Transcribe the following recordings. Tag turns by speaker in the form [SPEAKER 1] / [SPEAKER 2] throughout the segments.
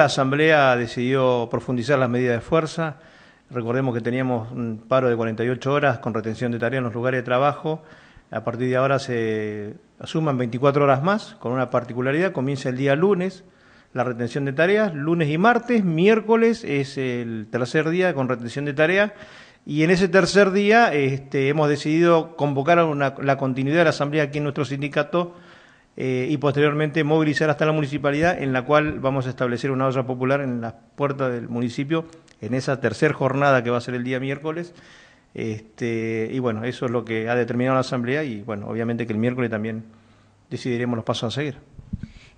[SPEAKER 1] La Asamblea decidió profundizar las medidas de fuerza. Recordemos que teníamos un paro de 48 horas con retención de tareas en los lugares de trabajo. A partir de ahora se asuman 24 horas más, con una particularidad, comienza el día lunes la retención de tareas, lunes y martes, miércoles es el tercer día con retención de tareas y en ese tercer día este, hemos decidido convocar la continuidad de la asamblea aquí en nuestro sindicato eh, y posteriormente movilizar hasta la municipalidad, en la cual vamos a establecer una obra popular en las puertas del municipio, en esa tercer jornada que va a ser el día miércoles. Este, y bueno, eso es lo que ha determinado la Asamblea y bueno, obviamente que el miércoles también decidiremos los pasos a seguir.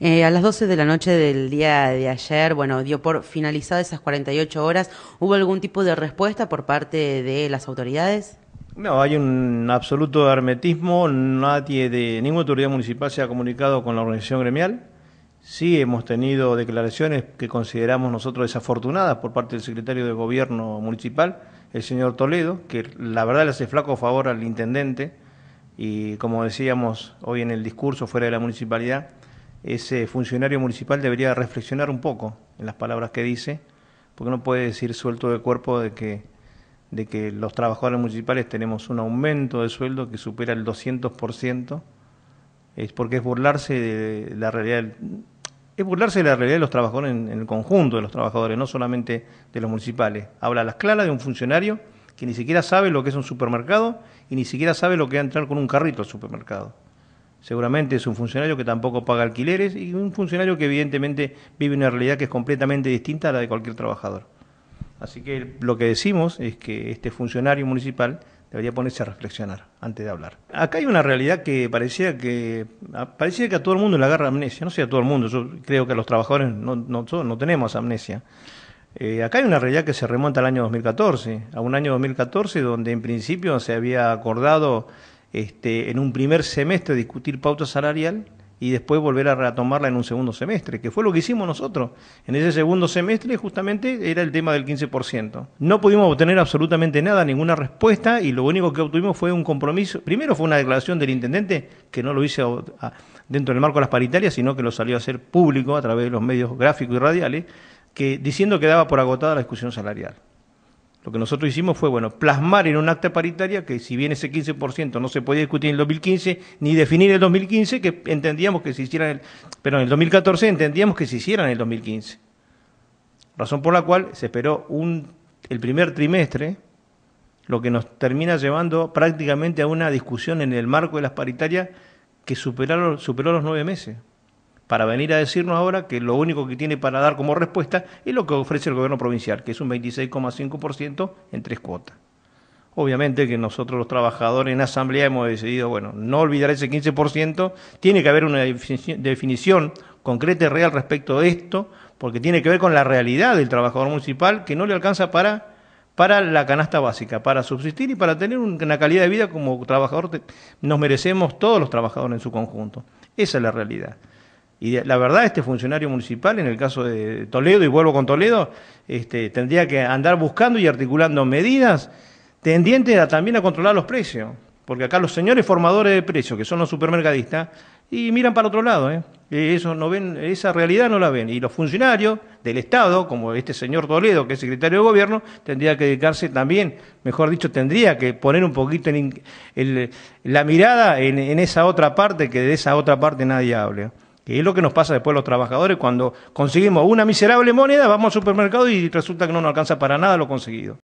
[SPEAKER 1] Eh, a las 12 de la noche del día de ayer, bueno, dio por finalizadas esas 48 horas. ¿Hubo algún tipo de respuesta por parte de las autoridades? No, hay un absoluto hermetismo, nadie de ninguna autoridad municipal se ha comunicado con la organización gremial. Sí hemos tenido declaraciones que consideramos nosotros desafortunadas por parte del secretario de Gobierno municipal, el señor Toledo, que la verdad le hace flaco favor al intendente y como decíamos hoy en el discurso fuera de la municipalidad, ese funcionario municipal debería reflexionar un poco en las palabras que dice, porque no puede decir suelto de cuerpo de que de que los trabajadores municipales tenemos un aumento de sueldo que supera el 200%, es porque es burlarse de la realidad, es burlarse de la realidad de los trabajadores en, el conjunto de los trabajadores, no solamente de los municipales. Habla a las claras de un funcionario que ni siquiera sabe lo que es un supermercado y ni siquiera sabe lo que es entrar con un carrito al supermercado. Seguramente es un funcionario que tampoco paga alquileres y un funcionario que evidentemente vive una realidad que es completamente distinta a la de cualquier trabajador. Así que lo que decimos es que este funcionario municipal debería ponerse a reflexionar antes de hablar. Acá hay una realidad que parecía que a, que a todo el mundo le agarra amnesia, no sé a todo el mundo, yo creo que a los trabajadores no, no, tenemos amnesia. Eh, acá hay una realidad que se remonta al año 2014, a un año 2014 donde en principio se había acordado este, en un primer semestre discutir pauta salarial y después volver a retomarla en un segundo semestre, que fue lo que hicimos nosotros. En ese segundo semestre justamente era el tema del 15%. No pudimos obtener absolutamente nada, ninguna respuesta, y lo único que obtuvimos fue un compromiso. Primero fue una declaración del intendente, que no lo hice dentro del marco de las paritarias, sino que lo salió a hacer público a través de los medios gráficos y radiales, que diciendo que daba por agotada la discusión salarial. Lo que nosotros hicimos fue, bueno, plasmar en un acta paritaria que si bien ese 15% no se podía discutir en el 2015, ni definir el 2015, que entendíamos que se hiciera en el, pero en el 2014 entendíamos que se hiciera en el 2015. Razón por la cual se esperó un, el primer trimestre, lo que nos termina llevando prácticamente a una discusión en el marco de las paritarias que superaron, superó los nueve meses para venir a decirnos ahora que lo único que tiene para dar como respuesta es lo que ofrece el gobierno provincial, que es un 26,5% en tres cuotas. Obviamente que nosotros los trabajadores en asamblea hemos decidido, bueno, no olvidar ese 15%, tiene que haber una definición concreta y real respecto de esto, porque tiene que ver con la realidad del trabajador municipal que no le alcanza para, para la canasta básica, para subsistir y para tener una calidad de vida como trabajador nos merecemos todos los trabajadores en su conjunto. Esa es la realidad. Y la verdad, este funcionario municipal, en el caso de Toledo, y vuelvo con Toledo, este, tendría que andar buscando y articulando medidas tendientes también a controlar los precios. Porque acá los señores formadores de precios, que son los supermercadistas, y miran para otro lado, ¿eh? Eso no ven, esa realidad no la ven. Y los funcionarios del Estado, como este señor Toledo, que es secretario de Gobierno, tendría que dedicarse también, mejor dicho, tendría que poner un poquito en, la mirada en, en esa otra parte, que de esa otra parte nadie hable. Que es lo que nos pasa después los trabajadores cuando conseguimos una miserable moneda, vamos al supermercado y resulta que no nos alcanza para nada lo conseguido.